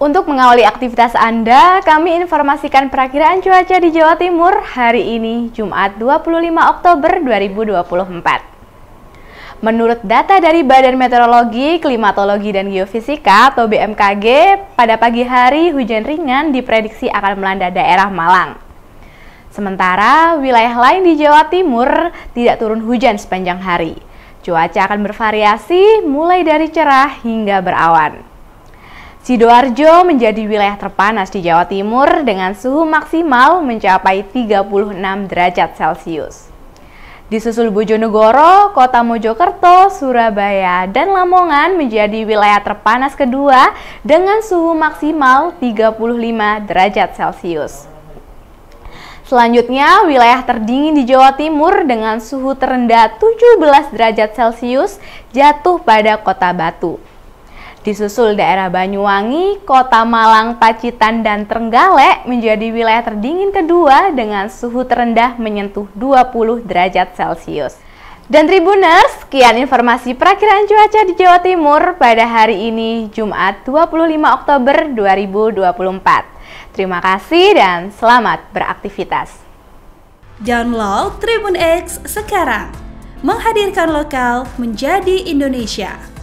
Untuk mengawali aktivitas Anda, kami informasikan perakiraan cuaca di Jawa Timur hari ini, Jumat 25 Oktober 2024. Menurut data dari Badan Meteorologi, Klimatologi, dan Geofisika atau BMKG, pada pagi hari hujan ringan diprediksi akan melanda daerah Malang. Sementara wilayah lain di Jawa Timur tidak turun hujan sepanjang hari. Cuaca akan bervariasi mulai dari cerah hingga berawan. Sidoarjo menjadi wilayah terpanas di Jawa Timur dengan suhu maksimal mencapai 36 derajat Celcius. Disusul Bojonegoro, Kota Mojokerto, Surabaya, dan Lamongan menjadi wilayah terpanas kedua dengan suhu maksimal 35 derajat Celcius. Selanjutnya, wilayah terdingin di Jawa Timur dengan suhu terendah 17 derajat Celcius jatuh pada Kota Batu. Disusul daerah Banyuwangi, Kota Malang, Pacitan, dan Trenggalek menjadi wilayah terdingin kedua dengan suhu terendah menyentuh 20 derajat Celcius. Dan Tribuners, sekian informasi perakiran cuaca di Jawa Timur pada hari ini Jumat 25 Oktober 2024. Terima kasih dan selamat beraktivitas. Download Tribun X sekarang. Menghadirkan lokal menjadi Indonesia.